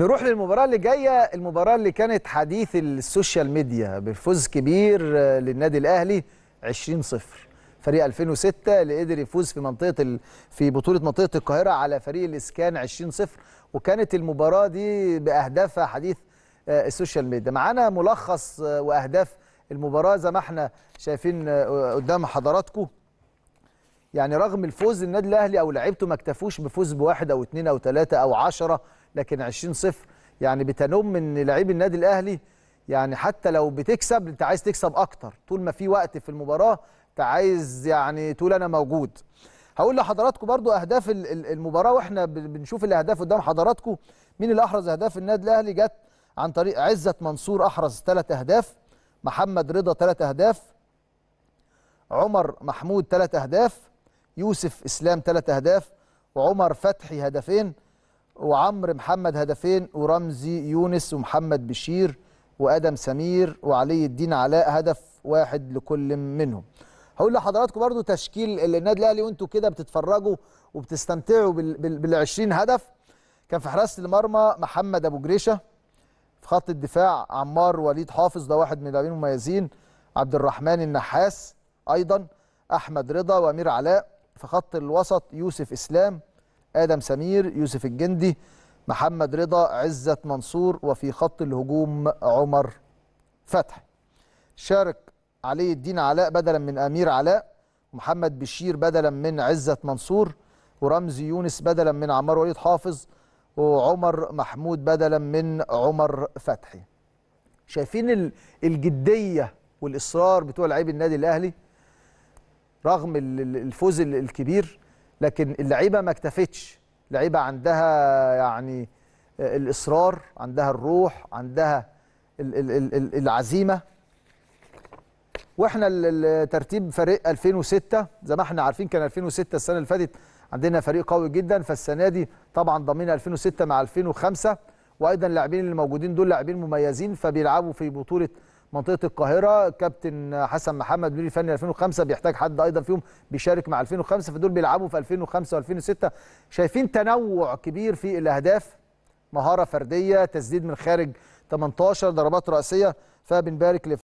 نروح للمباراه اللي جايه المباراه اللي كانت حديث السوشيال ميديا بفوز كبير آه، للنادي الاهلي 20 0 فريق 2006 اللي قدر يفوز في منطقه ال... في بطوله منطقه القاهره على فريق الاسكان 20 0 وكانت المباراه دي باهدافها حديث آه، السوشيال ميديا معانا ملخص آه، واهداف المباراه زي ما احنا شايفين قدام حضراتكم يعني رغم الفوز النادي الاهلي او لعيبته ما اكتفوش بفوز بواحد او اثنين او ثلاثه او عشرة لكن 20 صفر يعني بتنم ان لعيب النادي الاهلي يعني حتى لو بتكسب انت عايز تكسب اكتر طول ما في وقت في المباراه انت عايز يعني تقول انا موجود هقول لحضراتكم برضو اهداف المباراه واحنا بنشوف الاهداف قدام حضراتكم مين اللي احرز اهداف النادي الاهلي جت عن طريق عزت منصور احرز ثلاث اهداف محمد رضا ثلاث اهداف عمر محمود ثلاث اهداف يوسف اسلام ثلاث اهداف وعمر فتحي هدفين وعمرو محمد هدفين ورمزي يونس ومحمد بشير وادم سمير وعلي الدين علاء هدف واحد لكل منهم هقول لحضراتكم برضو تشكيل النادي الاهلي وانتوا كده بتتفرجوا وبتستمتعوا بال 20 هدف كان في حراسه المرمى محمد ابو جريشه في خط الدفاع عمار وليد حافظ ده واحد من اللاعبين المميزين عبد الرحمن النحاس ايضا احمد رضا وامير علاء في خط الوسط يوسف اسلام ادم سمير يوسف الجندي محمد رضا عزت منصور وفي خط الهجوم عمر فتح شارك علي الدين علاء بدلا من امير علاء محمد بشير بدلا من عزت منصور ورمزي يونس بدلا من عمار وليد حافظ وعمر محمود بدلا من عمر فتحي شايفين الجديه والاصرار بتوع لعيب النادي الاهلي رغم الفوز الكبير لكن اللعيبه ما اكتفتش لعيبه عندها يعني آه، الاصرار عندها الروح عندها العزيمه واحنا ترتيب فريق 2006 زي ما احنا عارفين كان 2006 السنه اللي فاتت عندنا فريق قوي جدا فالسنه دي طبعا ضمينا 2006 مع 2005 وايضا اللاعبين اللي موجودين دول لاعبين مميزين فبيلعبوا في بطوله منطقه القاهره كابتن حسن محمد مدير الفني 2005 بيحتاج حد ايضا فيهم بيشارك مع 2005 فدول بيلعبوا في 2005 و2006 شايفين تنوع كبير في الاهداف مهاره فرديه تسديد من خارج 18 ضربات راسيه فبنبارك